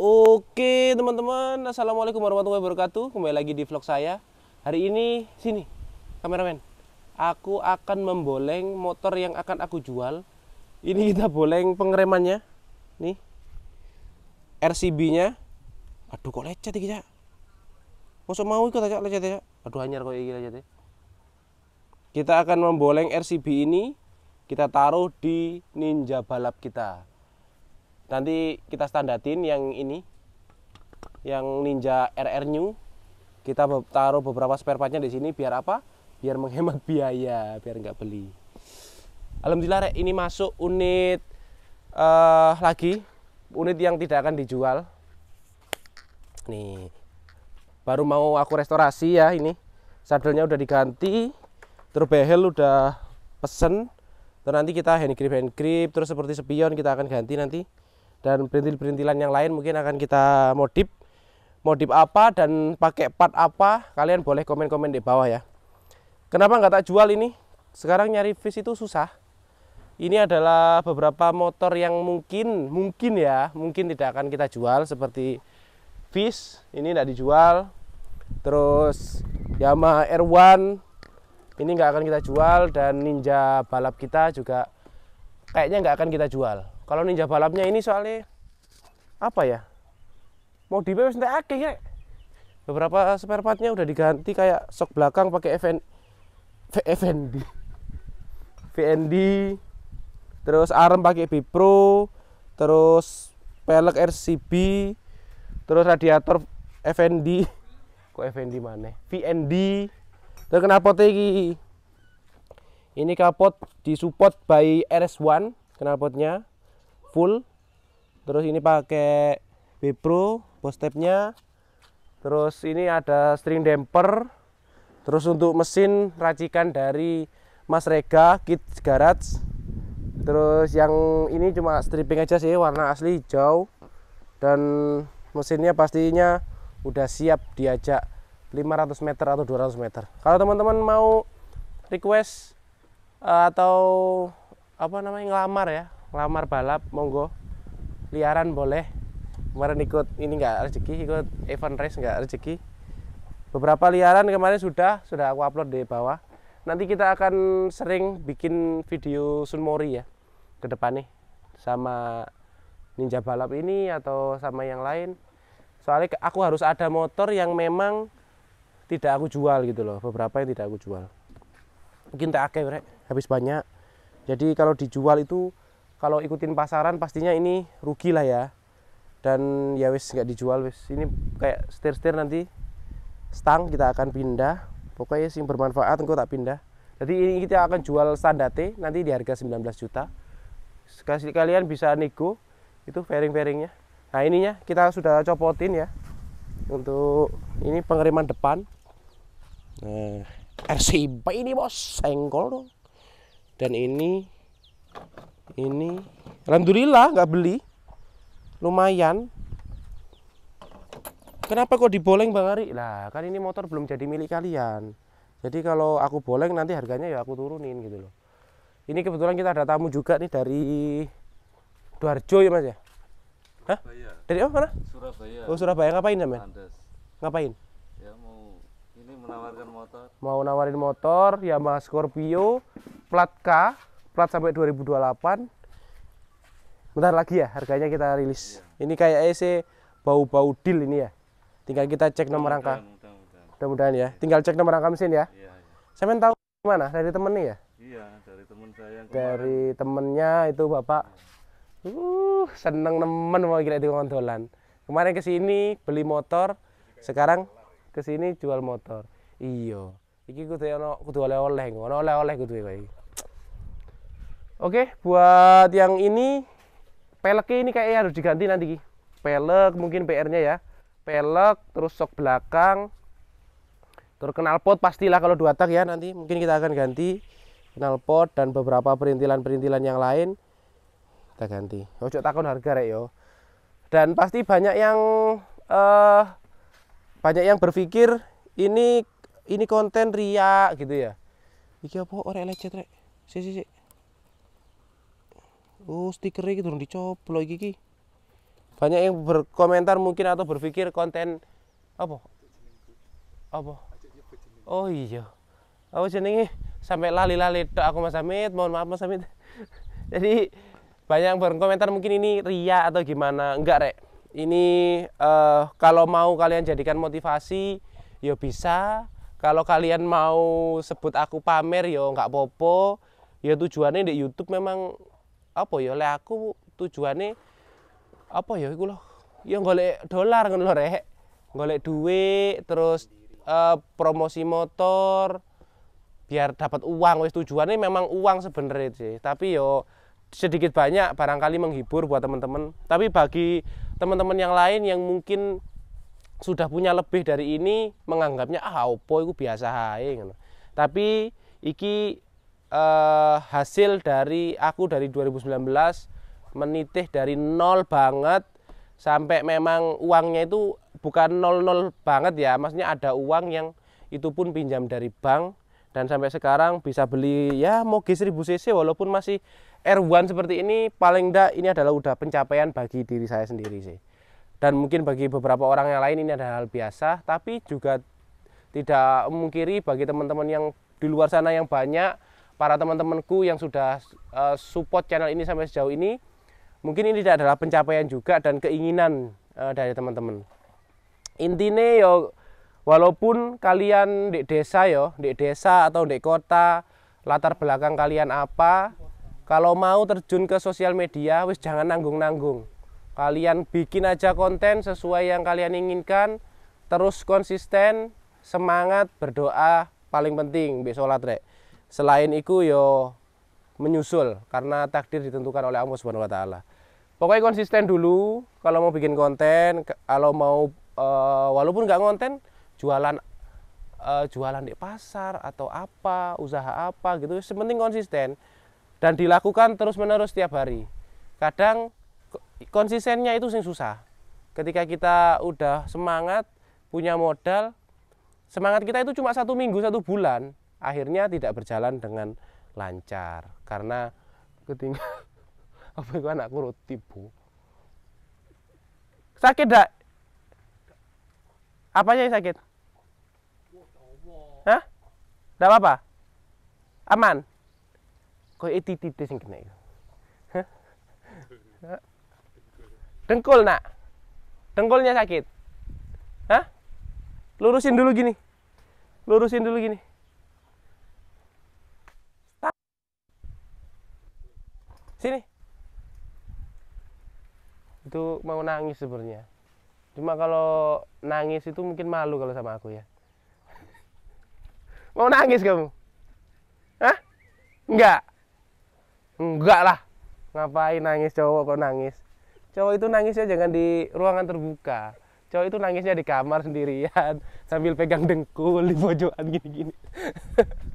Oke teman-teman Assalamualaikum warahmatullahi wabarakatuh Kembali lagi di vlog saya Hari ini sini kameramen Aku akan memboleng motor yang akan aku jual Ini kita boleng pengeremannya Nih RCB nya Aduh kok lecet ya Masuk mau ikut aja lecet ya Aduh hanyar kok iki lecet ya Kita akan memboleng RCB ini Kita taruh di ninja balap kita nanti kita standatin yang ini yang Ninja RR New kita taruh beberapa spare partnya di sini biar apa biar menghemat biaya biar nggak beli Alhamdulillah rek ini masuk unit uh, lagi unit yang tidak akan dijual nih baru mau aku restorasi ya ini sadelnya udah diganti terus behel udah pesen terus nanti kita hand grip hand grip terus seperti spion kita akan ganti nanti dan perintil-perintilan yang lain mungkin akan kita modif modif apa dan pakai part apa kalian boleh komen-komen di bawah ya kenapa nggak tak jual ini sekarang nyari fish itu susah ini adalah beberapa motor yang mungkin mungkin ya mungkin tidak akan kita jual seperti fish ini tidak dijual terus Yamaha R1 ini nggak akan kita jual dan Ninja balap kita juga kayaknya nggak akan kita jual. Kalau ninja balapnya ini soalnya apa ya? Mau di bebas entek ya. Beberapa spare partnya udah diganti kayak sok belakang pakai FN VND. VND terus arm pakai Bipro, terus pelek RCB, terus radiator FND. Kok FND mana? VND. Terus kenapa tadi ini kapot disupport by RS1 knalpotnya full. Terus ini pakai bepro Pro bos nya Terus ini ada string damper. Terus untuk mesin racikan dari Mas Rega Kit Garage. Terus yang ini cuma stripping aja sih warna asli hijau dan mesinnya pastinya udah siap diajak 500 meter atau 200 meter. Kalau teman-teman mau request Eh, atau apa namanya ngelamar ya ngelamar balap monggo liaran boleh kemarin ikut ini nggak rezeki ikut event race nggak rezeki beberapa liaran kemarin sudah sudah aku upload di bawah nanti kita akan sering bikin video sunmori ya ke depan nih sama ninja balap ini atau sama yang lain soalnya aku harus ada motor yang memang tidak aku jual gitu loh beberapa yang tidak aku jual mungkin tak akeh rek habis banyak jadi kalau dijual itu kalau ikutin pasaran pastinya ini rugi lah ya dan ya wis nggak dijual wis ini kayak setir-setir nanti stang kita akan pindah pokoknya sih bermanfaat engkau tak pindah jadi ini kita akan jual standarte nanti di harga 19 juta sekali kalian bisa nego itu fairing-fairingnya nah ininya kita sudah copotin ya untuk ini pengereman depan nah RCB ini bos senggol dong dan ini ini alhamdulillah nggak beli lumayan kenapa kok diboleng bang Ari lah kan ini motor belum jadi milik kalian jadi kalau aku boleng nanti harganya ya aku turunin gitu loh ini kebetulan kita ada tamu juga nih dari Duarjo ya mas ya Hah? dari oh mana Surabaya oh Surabaya ngapain namanya ngapain Nawarin motor. Mau nawarin motor Yamaha Scorpio plat K, plat sampai 2028. Bentar lagi ya harganya kita rilis. Iya. Ini kayak AC bau-bau deal ini ya. Tinggal kita cek nomor rangka. Iya, mudah-mudahan ya. Iya. Tinggal cek nomor rangka mesin ya. Iya. minta Saya tahu gimana dari temen nih ya? Iya, dari temen saya yang kemarin. Dari temennya itu Bapak. Iya. Uh, seneng nemen mau kira di kontolan. Kemarin ke sini beli motor, sekarang ke sini jual motor. Iyo, Iki kudu ono kudu oleh-oleh ngono, oleh-oleh kudu ya iki. Oke, buat yang ini pelek ini kayaknya harus diganti nanti ki. Pelek mungkin PR-nya ya. Pelek terus sok belakang. Terus knalpot pastilah kalau dua tak ya nanti mungkin kita akan ganti knalpot dan beberapa perintilan-perintilan yang lain kita ganti. Ojo takon harga rek yo. Dan pasti banyak yang uh, banyak yang berpikir ini ini konten ria gitu ya iki apa orek oh, lecet rek si si si oh stiker gitu dong dicoplo iki banyak yang berkomentar mungkin atau berpikir konten apa apa oh iya apa jenenge sampai lali-lali aku Mas Amit mohon maaf Mas Amit jadi banyak yang berkomentar mungkin ini ria atau gimana enggak rek ini uh, kalau mau kalian jadikan motivasi ya bisa kalau kalian mau sebut aku pamer yo nggak popo ya tujuannya di YouTube memang apa ya oleh aku tujuannya apa ya Gue loh ya golek dolar kan lho rek golek duit terus uh, promosi motor biar dapat uang wis tujuannya memang uang sebenarnya sih tapi yo sedikit banyak barangkali menghibur buat teman-teman tapi bagi teman-teman yang lain yang mungkin sudah punya lebih dari ini menganggapnya ah opo itu biasa ae Tapi iki eh, hasil dari aku dari 2019 menitih dari nol banget sampai memang uangnya itu bukan nol-nol banget ya maksudnya ada uang yang itu pun pinjam dari bank dan sampai sekarang bisa beli ya moge 1000 cc walaupun masih R1 seperti ini paling enggak ini adalah udah pencapaian bagi diri saya sendiri sih dan mungkin bagi beberapa orang yang lain ini adalah hal biasa tapi juga tidak memungkiri bagi teman-teman yang di luar sana yang banyak para teman-temanku yang sudah eh, support channel ini sampai sejauh ini mungkin ini tidak adalah pencapaian juga dan keinginan eh, dari teman-teman intinya yo walaupun kalian di desa yo di desa atau di kota latar belakang kalian apa kalau mau terjun ke sosial media wis jangan nanggung-nanggung Kalian bikin aja konten sesuai yang kalian inginkan, terus konsisten, semangat, berdoa paling penting besolat sholat rek. Selain itu yo menyusul karena takdir ditentukan oleh Allah Subhanahu wa taala. Pokoknya konsisten dulu kalau mau bikin konten, kalau mau e, walaupun nggak konten jualan e, jualan di pasar atau apa, usaha apa gitu, sementing konsisten dan dilakukan terus-menerus setiap hari. Kadang konsistennya itu sing susah ketika kita udah semangat punya modal semangat kita itu cuma satu minggu satu bulan akhirnya tidak berjalan dengan lancar karena ketinggal apa itu anakku roti bu sakit dak apanya yang sakit Hah? Tidak apa-apa? Aman? Kok itu e titik sing kena itu? Hah? Dengkul, Nak. Dengkulnya sakit. Hah? Lurusin dulu gini. Lurusin dulu gini. Sini. Itu mau nangis sebenarnya. Cuma kalau nangis itu mungkin malu kalau sama aku ya. Mau nangis kamu? Hah? Enggak. Enggak lah. Ngapain nangis cowok kok nangis? cowok itu nangisnya jangan di ruangan terbuka cowok itu nangisnya di kamar sendirian sambil pegang dengkul di pojokan gini-gini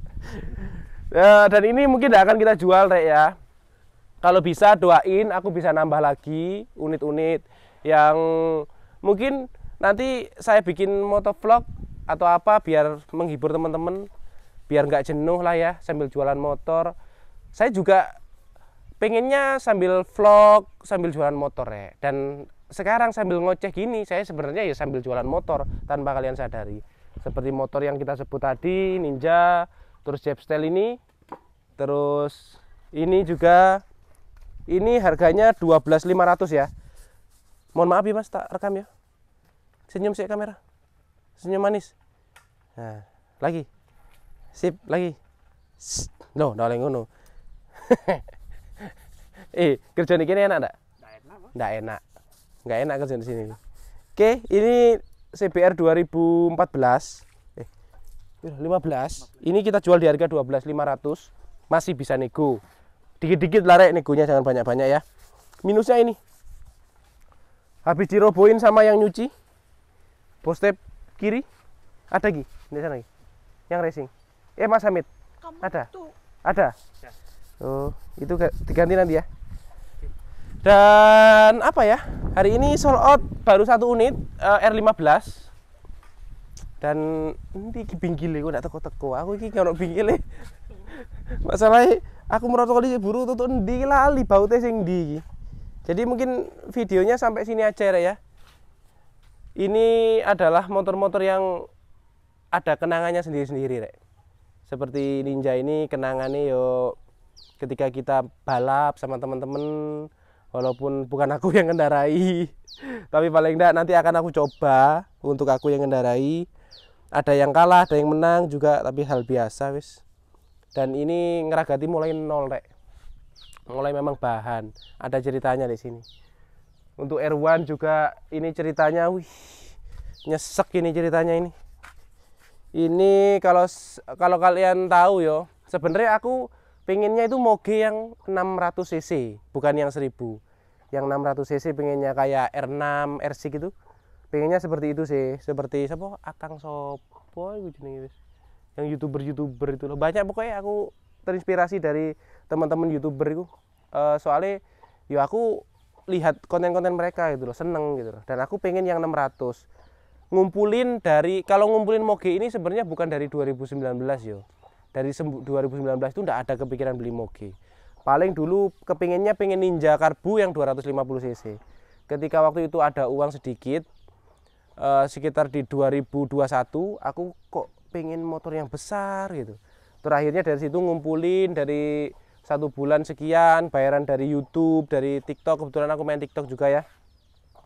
eh, dan ini mungkin tidak akan kita jual rek ya kalau bisa doain aku bisa nambah lagi unit-unit yang mungkin nanti saya bikin motovlog atau apa biar menghibur teman-teman biar nggak jenuh lah ya sambil jualan motor saya juga pengennya sambil vlog sambil jualan motor ya dan sekarang sambil ngoceh gini saya sebenarnya ya sambil jualan motor tanpa kalian sadari seperti motor yang kita sebut tadi Ninja terus Jepstel ini terus ini juga ini harganya 12.500 ya mohon maaf ya mas tak rekam ya senyum sih kamera senyum manis nah lagi sip lagi no no no no eh kerja di sini enak enggak? Enggak enak. Enggak enak. enak kerja di sini. Oke, ini CBR 2014. Eh 15. Iya, ini kita jual di harga 12.500. Masih bisa nego. Dikit-dikit lah negonya jangan banyak-banyak ya. Minusnya ini. Habis dirobohin sama yang nyuci. Bos kiri. Ada lagi, di sana lagi. Yang racing. Eh Mas Hamid. ada? Ada. Ya. Oh, itu diganti nanti ya. Dan apa ya? Hari ini sold out baru satu unit uh, eh, R15. Dan ini iki bingkile kok ndak teko-teko. Aku iki ngono bingkile. Masalahnya e, aku merasa kali buru tutup endi lali bautnya sing di. Jadi mungkin videonya sampai sini aja ya. Ini adalah motor-motor yang ada kenangannya sendiri-sendiri rek. Seperti Ninja ini kenangannya yo ketika kita balap sama teman-teman walaupun bukan aku yang kendarai tapi paling tidak nanti akan aku coba untuk aku yang kendarai ada yang kalah ada yang menang juga tapi hal biasa wis dan ini ngeragati mulai nol rek mulai memang bahan ada ceritanya di sini untuk r R1 juga ini ceritanya wih nyesek ini ceritanya ini ini kalau kalau kalian tahu yo sebenarnya aku Pengennya itu moge yang 600 cc, bukan yang 1000. Yang 600 cc pengennya kayak R6, RC gitu. Pengennya seperti itu sih, seperti siapa? Akang Sopo iku jenenge Yang YouTuber-YouTuber itu loh. Banyak pokoknya aku terinspirasi dari teman-teman YouTuber itu. Uh, eh, soalnya yo ya aku lihat konten-konten mereka gitu loh, seneng gitu loh. Dan aku pengen yang 600 ngumpulin dari kalau ngumpulin moge ini sebenarnya bukan dari 2019 yo dari 2019 itu tidak ada kepikiran beli moge paling dulu kepinginnya pengen ninja karbu yang 250 cc ketika waktu itu ada uang sedikit eh, sekitar di 2021 aku kok pengen motor yang besar gitu terakhirnya dari situ ngumpulin dari satu bulan sekian bayaran dari YouTube dari TikTok kebetulan aku main TikTok juga ya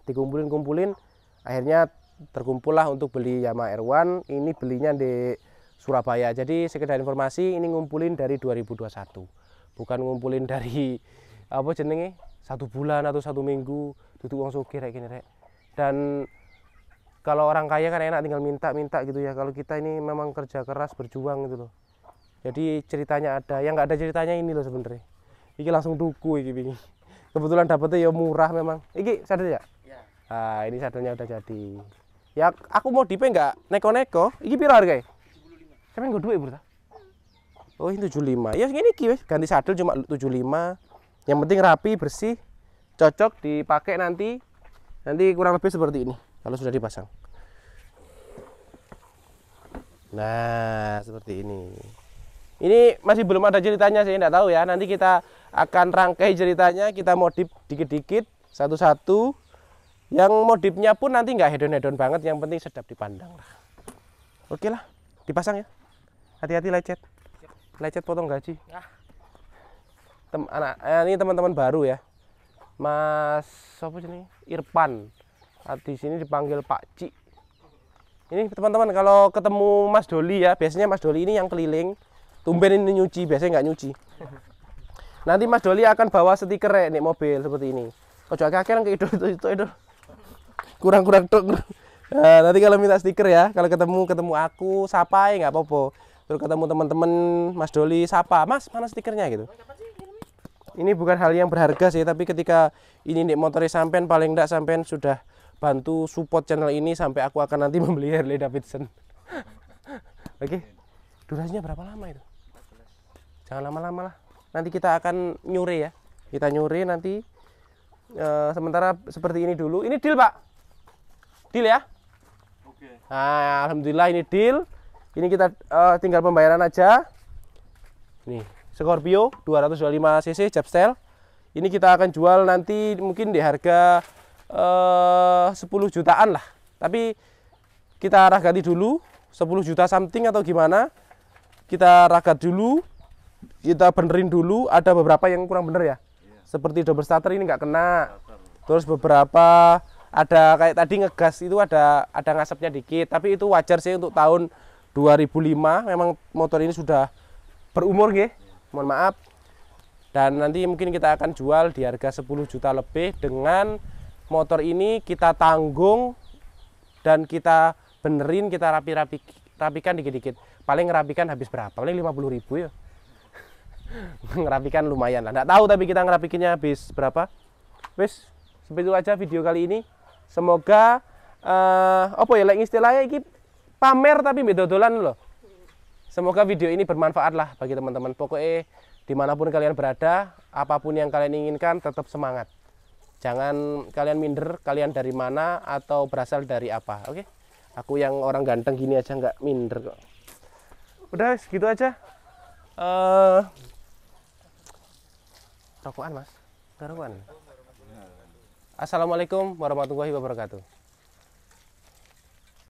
dikumpulin kumpulin akhirnya terkumpul lah untuk beli Yamaha R1 ini belinya di Surabaya. Jadi sekedar informasi ini ngumpulin dari 2021. Bukan ngumpulin dari apa jenenge satu bulan atau satu minggu tutup uang kira. kayak gini rek. Dan kalau orang kaya kan enak tinggal minta-minta gitu ya. Kalau kita ini memang kerja keras berjuang gitu loh. Jadi ceritanya ada, yang nggak ada ceritanya ini loh sebenarnya. Iki langsung tuku iki ini. Kebetulan dapetnya ya murah memang. Iki sadar ya? Iya. Ah ini sadarnya udah jadi. Ya aku mau dipe nggak neko-neko. Iki piro harganya? Sampai nggak dua ibu ta? Oh, ini lima. Ya ini iki ganti sadel cuma lima. Yang penting rapi, bersih, cocok dipakai nanti. Nanti kurang lebih seperti ini kalau sudah dipasang. Nah, seperti ini. Ini masih belum ada ceritanya sih, tidak tahu ya. Nanti kita akan rangkai ceritanya, kita modif dikit-dikit, satu-satu. Yang modifnya pun nanti nggak hedon-hedon banget, yang penting sedap dipandang Oke lah, dipasang ya hati-hati lecet lecet potong gaji nah. Tem anak eh, ini teman-teman baru ya Mas apa sini Irfan ah, di sini dipanggil Pak Ci ini teman-teman kalau ketemu Mas Doli ya biasanya Mas Doli ini yang keliling tumben ini nyuci biasanya nggak nyuci nanti Mas Doli akan bawa stiker ya, nih mobil seperti ini ojo kakek ke idol itu itu itu kurang kurang nah, nanti kalau minta stiker ya kalau ketemu ketemu aku ya nggak apa-apa terus ketemu teman-teman Mas Doli sapa Mas mana stikernya gitu oh, ini bukan hal yang berharga sih tapi ketika ini nih motori sampean paling enggak sampean sudah bantu support channel ini sampai aku akan nanti membeli Harley Davidson oke okay. durasinya berapa lama itu jangan lama-lama lah nanti kita akan nyuri ya kita nyuri nanti e, sementara seperti ini dulu ini deal pak deal ya nah, alhamdulillah ini deal ini kita uh, tinggal pembayaran aja nih Scorpio 225 cc Jabstel ini kita akan jual nanti mungkin di harga eh, uh, 10 jutaan lah tapi kita arah ganti dulu 10 juta something atau gimana kita ragat dulu kita benerin dulu ada beberapa yang kurang bener ya seperti double starter ini nggak kena terus beberapa ada kayak tadi ngegas itu ada ada ngasapnya dikit tapi itu wajar sih untuk tahun 2005 memang motor ini sudah berumur nggih. Mohon maaf. Dan nanti mungkin kita akan jual di harga 10 juta lebih dengan motor ini kita tanggung dan kita benerin, kita rapi-rapi rapikan dikit-dikit. Paling ngerapikan habis berapa? Paling 50 ribu ya. ngerapikan lumayan lah. Nggak tahu tapi kita ngerapikinnya habis berapa. Wis, seperti itu aja video kali ini. Semoga eh uh, apa ya like istilahnya iki pamer tapi beda dolan loh semoga video ini bermanfaat lah bagi teman-teman pokoknya dimanapun kalian berada apapun yang kalian inginkan tetap semangat jangan kalian minder kalian dari mana atau berasal dari apa oke okay? aku yang orang ganteng gini aja nggak minder kok udah segitu aja uh, eh, rokokan mas rokokan. assalamualaikum warahmatullahi wabarakatuh